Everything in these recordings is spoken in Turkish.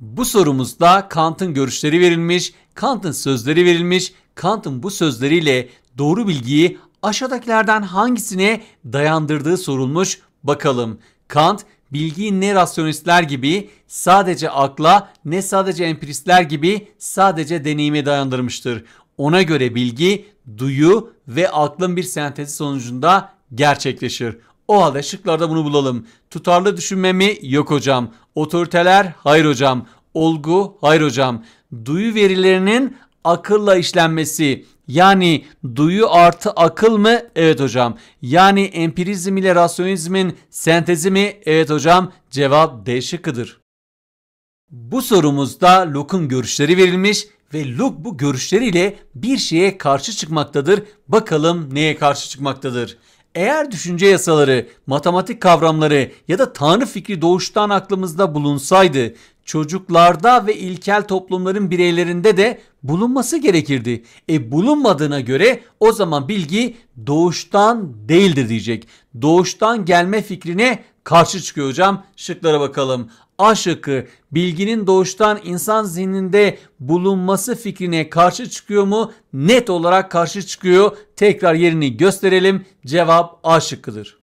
Bu sorumuzda Kant'ın görüşleri verilmiş, Kant'ın sözleri verilmiş, Kant'ın bu sözleriyle doğru bilgiyi aşağıdakilerden hangisine dayandırdığı sorulmuş bakalım. Kant bilgiyi ne rasyonistler gibi sadece akla ne sadece empiristler gibi sadece deneyime dayandırmıştır. Ona göre bilgi duyu ve aklın bir sentezi sonucunda gerçekleşir. O halde şıklarda bunu bulalım. Tutarlı düşünme mi? Yok hocam. Otoriteler? Hayır hocam. Olgu? Hayır hocam. Duyu verilerinin akılla işlenmesi. Yani duyu artı akıl mı? Evet hocam. Yani empirizm ile rasyonizmin sentezi mi? Evet hocam. Cevap D şıkkıdır. Bu sorumuzda Locke'un görüşleri verilmiş ve Locke bu görüşleriyle bir şeye karşı çıkmaktadır. Bakalım neye karşı çıkmaktadır? Eğer düşünce yasaları, matematik kavramları ya da tanrı fikri doğuştan aklımızda bulunsaydı çocuklarda ve ilkel toplumların bireylerinde de bulunması gerekirdi. E bulunmadığına göre o zaman bilgi doğuştan değildir diyecek doğuştan gelme fikrine karşı çıkıyor hocam. Şıklara bakalım. A şıkkı bilginin doğuştan insan zihninde bulunması fikrine karşı çıkıyor mu? Net olarak karşı çıkıyor. Tekrar yerini gösterelim. Cevap A şıkkıdır.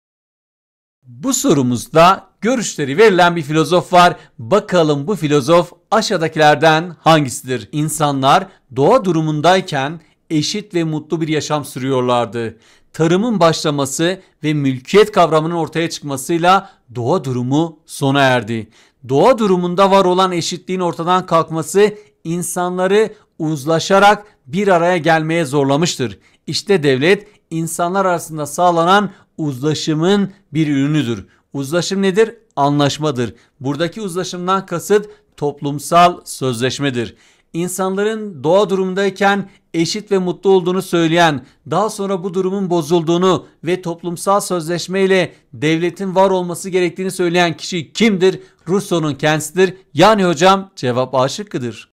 Bu sorumuzda görüşleri verilen bir filozof var. Bakalım bu filozof aşağıdakilerden hangisidir? İnsanlar doğa durumundayken eşit ve mutlu bir yaşam sürüyorlardı tarımın başlaması ve mülkiyet kavramının ortaya çıkmasıyla doğa durumu sona erdi. Doğa durumunda var olan eşitliğin ortadan kalkması insanları uzlaşarak bir araya gelmeye zorlamıştır. İşte devlet insanlar arasında sağlanan uzlaşımın bir ürünüdür. Uzlaşım nedir? Anlaşmadır. Buradaki uzlaşımdan kasıt toplumsal sözleşmedir insanların doğa durumdayken eşit ve mutlu olduğunu söyleyen, daha sonra bu durumun bozulduğunu ve toplumsal sözleşmeyle devletin var olması gerektiğini söyleyen kişi kimdir? Rousseau'nun kendisidir. Yani hocam cevap A şıkkıdır.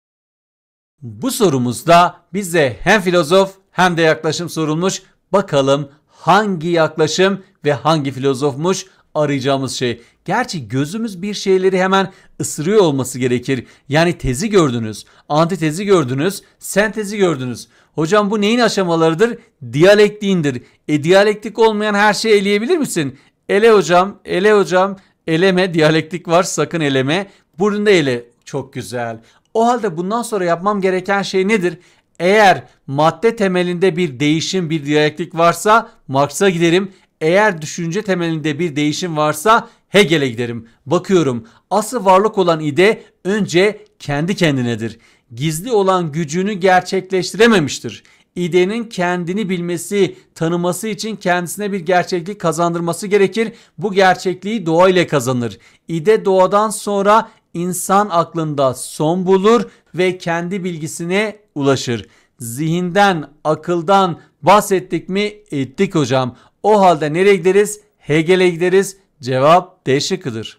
Bu sorumuzda bize hem filozof hem de yaklaşım sorulmuş. Bakalım hangi yaklaşım ve hangi filozofmuş arayacağımız şey. Gerçi gözümüz bir şeyleri hemen ısırıyor olması gerekir. Yani tezi gördünüz, antitezi gördünüz, sentezi gördünüz. Hocam bu neyin aşamalarıdır? Diyalektiğindir. E diyalektik olmayan her şeyi eleyebilir misin? Ele hocam, ele hocam, eleme, diyalektik var sakın eleme. Burunda ele. Çok güzel. O halde bundan sonra yapmam gereken şey nedir? Eğer madde temelinde bir değişim, bir diyalektik varsa Marx'a giderim. Eğer düşünce temelinde bir değişim varsa Hegel'e giderim. Bakıyorum asıl varlık olan ide önce kendi kendinedir. Gizli olan gücünü gerçekleştirememiştir. İdenin kendini bilmesi, tanıması için kendisine bir gerçeklik kazandırması gerekir. Bu gerçekliği doğa ile kazanır. İde doğadan sonra insan aklında son bulur ve kendi bilgisine ulaşır. Zihinden, akıldan bahsettik mi? Ettik hocam. O halde nereye gideriz? Hegel'e gideriz. Cevap D şıkkıdır.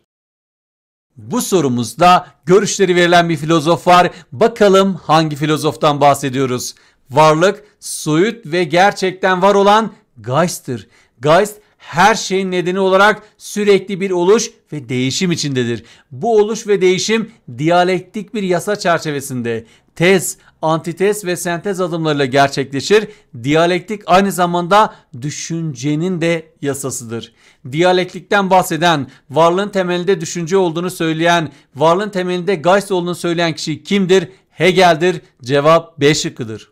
Bu sorumuzda görüşleri verilen bir filozof var. Bakalım hangi filozoftan bahsediyoruz? Varlık, soyut ve gerçekten var olan Geist'tir. Geist her şeyin nedeni olarak sürekli bir oluş ve değişim içindedir. Bu oluş ve değişim diyalektik bir yasa çerçevesinde tez, Antites ve sentez adımlarıyla gerçekleşir. Diyalektik aynı zamanda düşüncenin de yasasıdır. Diyalektikten bahseden, varlığın temelinde düşünce olduğunu söyleyen, varlığın temelinde Geist olduğunu söyleyen kişi kimdir? Hegel'dir. Cevap B şıkkıdır.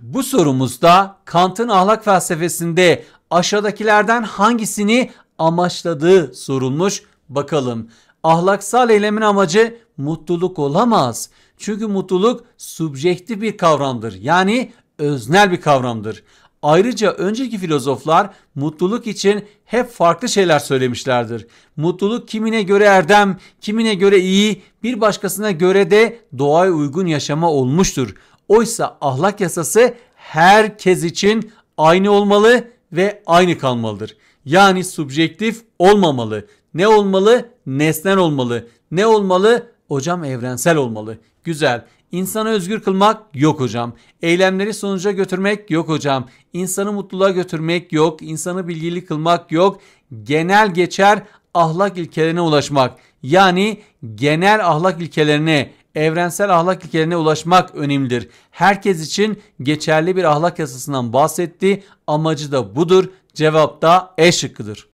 Bu sorumuzda Kant'ın ahlak felsefesinde aşağıdakilerden hangisini amaçladığı sorulmuş. Bakalım ahlaksal eylemin amacı mutluluk olamaz. Çünkü mutluluk subjektif bir kavramdır. Yani öznel bir kavramdır. Ayrıca önceki filozoflar mutluluk için hep farklı şeyler söylemişlerdir. Mutluluk kimine göre erdem, kimine göre iyi, bir başkasına göre de doğaya uygun yaşama olmuştur. Oysa ahlak yasası herkes için aynı olmalı ve aynı kalmalıdır. Yani subjektif olmamalı. Ne olmalı? Nesnel olmalı. Ne olmalı? Hocam evrensel olmalı. Güzel. İnsanı özgür kılmak yok hocam. Eylemleri sonuca götürmek yok hocam. İnsanı mutluluğa götürmek yok. İnsanı bilgili kılmak yok. Genel geçer ahlak ilkelerine ulaşmak. Yani genel ahlak ilkelerine, evrensel ahlak ilkelerine ulaşmak önemlidir. Herkes için geçerli bir ahlak yasasından bahsetti. Amacı da budur. Cevap da E şıkkıdır.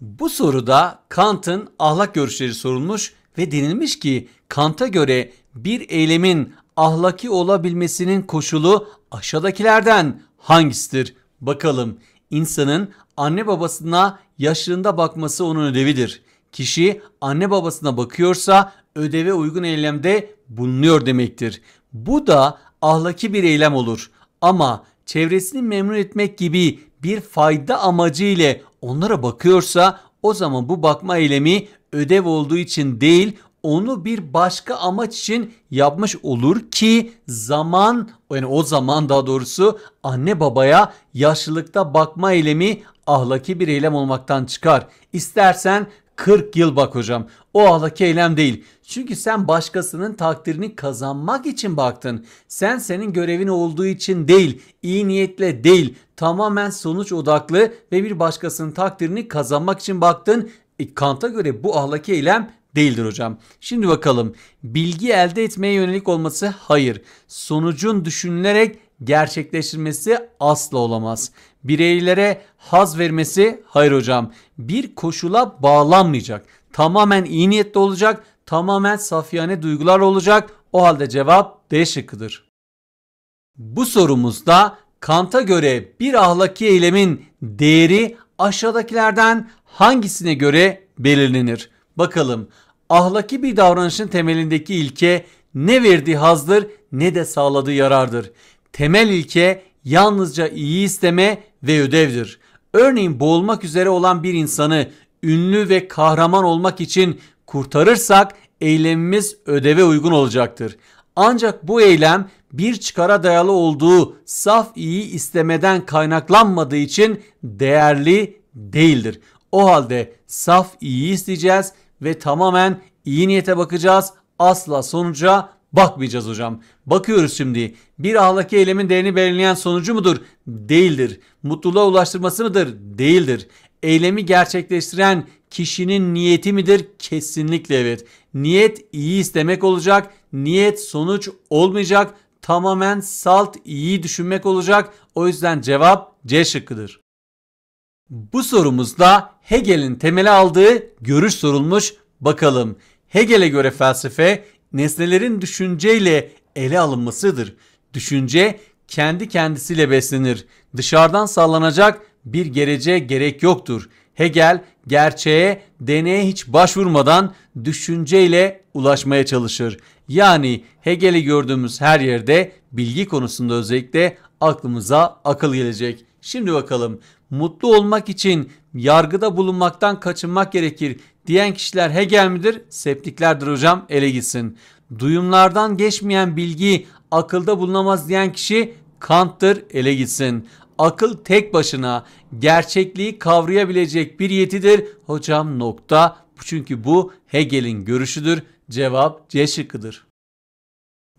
Bu soruda Kant'ın ahlak görüşleri sorulmuş ve denilmiş ki Kant'a göre bir eylemin ahlaki olabilmesinin koşulu aşağıdakilerden hangisidir? Bakalım insanın anne babasına yaşlığında bakması onun ödevidir. Kişi anne babasına bakıyorsa ödeve uygun eylemde bulunuyor demektir. Bu da ahlaki bir eylem olur ama çevresini memnun etmek gibi bir fayda amacı ile onlara bakıyorsa o zaman bu bakma eylemi ödev olduğu için değil onu bir başka amaç için yapmış olur ki zaman yani o zaman daha doğrusu anne babaya yaşlılıkta bakma eylemi ahlaki bir eylem olmaktan çıkar. İstersen 40 yıl bak hocam. O ahlaki eylem değil. Çünkü sen başkasının takdirini kazanmak için baktın. Sen senin görevin olduğu için değil, iyi niyetle değil, tamamen sonuç odaklı ve bir başkasının takdirini kazanmak için baktın Kant'a göre bu ahlaki eylem değildir hocam. Şimdi bakalım bilgi elde etmeye yönelik olması hayır. Sonucun düşünülerek gerçekleştirmesi asla olamaz. Bireylere haz vermesi hayır hocam. Bir koşula bağlanmayacak. Tamamen iyi niyetli olacak. Tamamen safiyane duygular olacak. O halde cevap D şıkkıdır. Bu sorumuzda Kant'a göre bir ahlaki eylemin değeri aşağıdakilerden hangisine göre belirlenir? Bakalım ahlaki bir davranışın temelindeki ilke ne verdiği hazdır ne de sağladığı yarardır. Temel ilke yalnızca iyi isteme ve ödevdir. Örneğin boğulmak üzere olan bir insanı ünlü ve kahraman olmak için kurtarırsak eylemimiz ödeve uygun olacaktır. Ancak bu eylem bir çıkara dayalı olduğu saf iyi istemeden kaynaklanmadığı için değerli değildir. O halde saf iyi isteyeceğiz ve tamamen iyi niyete bakacağız. Asla sonuca bakmayacağız hocam. Bakıyoruz şimdi. Bir ahlaki eylemin değerini belirleyen sonucu mudur? Değildir. Mutluluğa ulaştırması mıdır? Değildir. Eylemi gerçekleştiren kişinin niyeti midir? Kesinlikle evet. Niyet iyi istemek olacak. Niyet sonuç olmayacak. Tamamen salt iyi düşünmek olacak. O yüzden cevap C şıkkıdır. Bu sorumuzda Hegel'in temeli aldığı görüş sorulmuş. Bakalım Hegel'e göre felsefe nesnelerin düşünceyle ele alınmasıdır. Düşünce kendi kendisiyle beslenir. Dışarıdan sağlanacak bir geleceğe gerek yoktur. Hegel gerçeğe, deneye hiç başvurmadan düşünceyle ulaşmaya çalışır. Yani Hegel'i gördüğümüz her yerde bilgi konusunda özellikle aklımıza akıl gelecek. Şimdi bakalım mutlu olmak için yargıda bulunmaktan kaçınmak gerekir diyen kişiler Hegel midir? Septiklerdir hocam ele gitsin. Duyumlardan geçmeyen bilgi akılda bulunamaz diyen kişi Kant'tır ele gitsin. Akıl tek başına gerçekliği kavrayabilecek bir yetidir. Hocam nokta çünkü bu Hegel'in görüşüdür. Cevap C şıkkıdır.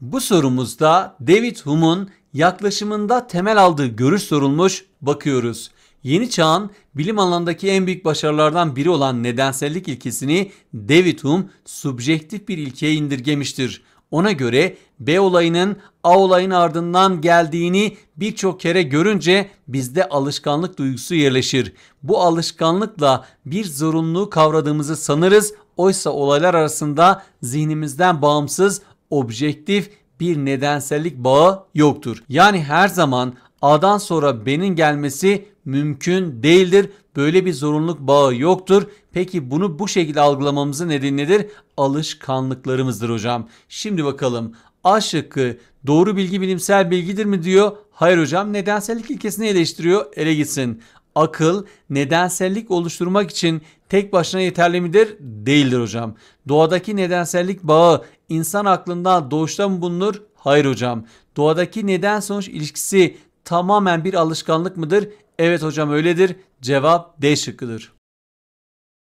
Bu sorumuzda David Hume'un yaklaşımında temel aldığı görüş sorulmuş bakıyoruz. Yeni çağın bilim alanındaki en büyük başarılardan biri olan nedensellik ilkesini David Hume subjektif bir ilkeye indirgemiştir. Ona göre B olayının A olayın ardından geldiğini birçok kere görünce bizde alışkanlık duygusu yerleşir. Bu alışkanlıkla bir zorunluluğu kavradığımızı sanırız. Oysa olaylar arasında zihnimizden bağımsız, objektif bir nedensellik bağı yoktur. Yani her zaman A'dan sonra B'nin gelmesi mümkün değildir. Böyle bir zorunluluk bağı yoktur. Peki bunu bu şekilde algılamamızın nedeni nedir? Alışkanlıklarımızdır hocam. Şimdi bakalım A şıkkı doğru bilgi bilimsel bilgidir mi diyor. Hayır hocam nedensellik ilkesini eleştiriyor. Ele gitsin. Akıl nedensellik oluşturmak için tek başına yeterli midir? Değildir hocam. Doğadaki nedensellik bağı insan aklında doğuştan mı bulunur? Hayır hocam. Doğadaki neden sonuç ilişkisi tamamen bir alışkanlık mıdır? Evet hocam öyledir. Cevap D şıkkıdır.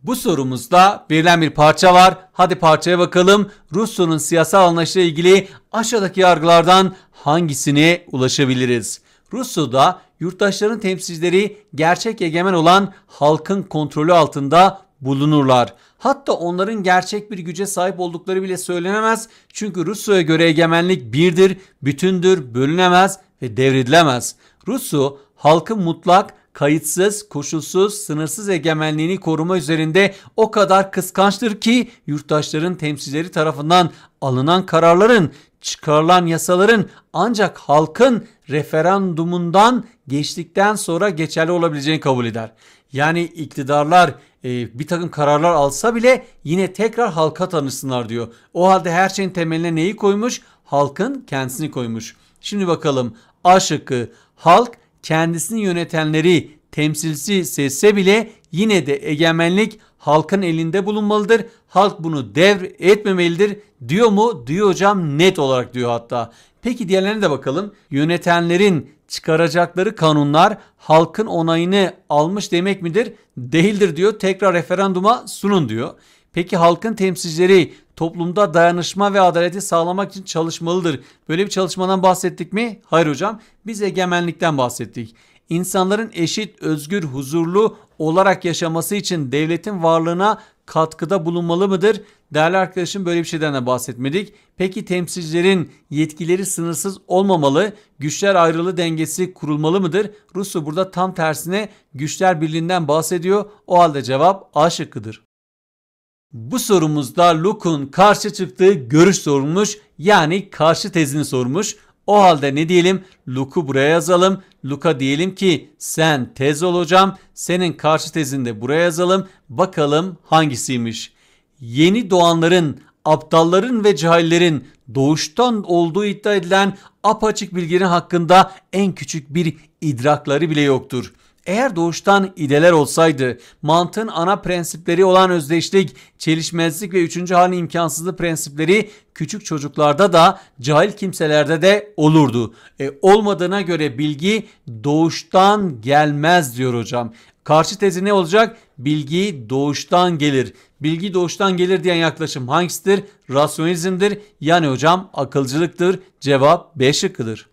Bu sorumuzda verilen bir parça var. Hadi parçaya bakalım. Rusya'nın siyasal anlayışla ilgili aşağıdaki yargılardan hangisine ulaşabiliriz? Rusya'da yurttaşların temsilcileri gerçek egemen olan halkın kontrolü altında bulunurlar. Hatta onların gerçek bir güce sahip oldukları bile söylenemez. Çünkü Rusya'ya göre egemenlik birdir, bütündür, bölünemez e, devredilemez. Rusu halkın mutlak, kayıtsız, koşulsuz, sınırsız egemenliğini koruma üzerinde o kadar kıskançtır ki yurttaşların temsilcileri tarafından alınan kararların, çıkarılan yasaların ancak halkın referandumundan geçtikten sonra geçerli olabileceğini kabul eder. Yani iktidarlar e, bir takım kararlar alsa bile yine tekrar halka tanısınlar diyor. O halde her şeyin temeline neyi koymuş? Halkın kendisini koymuş. Şimdi bakalım A şıkkı halk kendisini yönetenleri temsilci sesse bile yine de egemenlik halkın elinde bulunmalıdır. Halk bunu devr etmemelidir diyor mu? Diyor hocam net olarak diyor hatta. Peki diğerlerine de bakalım. Yönetenlerin çıkaracakları kanunlar halkın onayını almış demek midir? Değildir diyor. Tekrar referanduma sunun diyor. Peki halkın temsilcileri toplumda dayanışma ve adaleti sağlamak için çalışmalıdır. Böyle bir çalışmadan bahsettik mi? Hayır hocam. Biz egemenlikten bahsettik. İnsanların eşit, özgür, huzurlu olarak yaşaması için devletin varlığına katkıda bulunmalı mıdır? Değerli arkadaşım böyle bir şeyden de bahsetmedik. Peki temsilcilerin yetkileri sınırsız olmamalı, güçler ayrılığı dengesi kurulmalı mıdır? Rusu burada tam tersine güçler birliğinden bahsediyor. O halde cevap A şıkkıdır. Bu sorumuzda Locke'un karşı çıktığı görüş sorulmuş yani karşı tezini sormuş. O halde ne diyelim? Luke'u buraya yazalım. Luka diyelim ki sen tez olacağım. Senin karşı tezini de buraya yazalım. Bakalım hangisiymiş? Yeni doğanların, aptalların ve cahillerin doğuştan olduğu iddia edilen apaçık bilginin hakkında en küçük bir idrakları bile yoktur. Eğer doğuştan ideler olsaydı mantığın ana prensipleri olan özdeşlik, çelişmezlik ve üçüncü halin imkansızlığı prensipleri küçük çocuklarda da cahil kimselerde de olurdu. E, olmadığına göre bilgi doğuştan gelmez diyor hocam. Karşı tezi ne olacak? Bilgi doğuştan gelir. Bilgi doğuştan gelir diyen yaklaşım hangisidir? Rasyonizmdir. Yani hocam akılcılıktır. Cevap B şıkkıdır.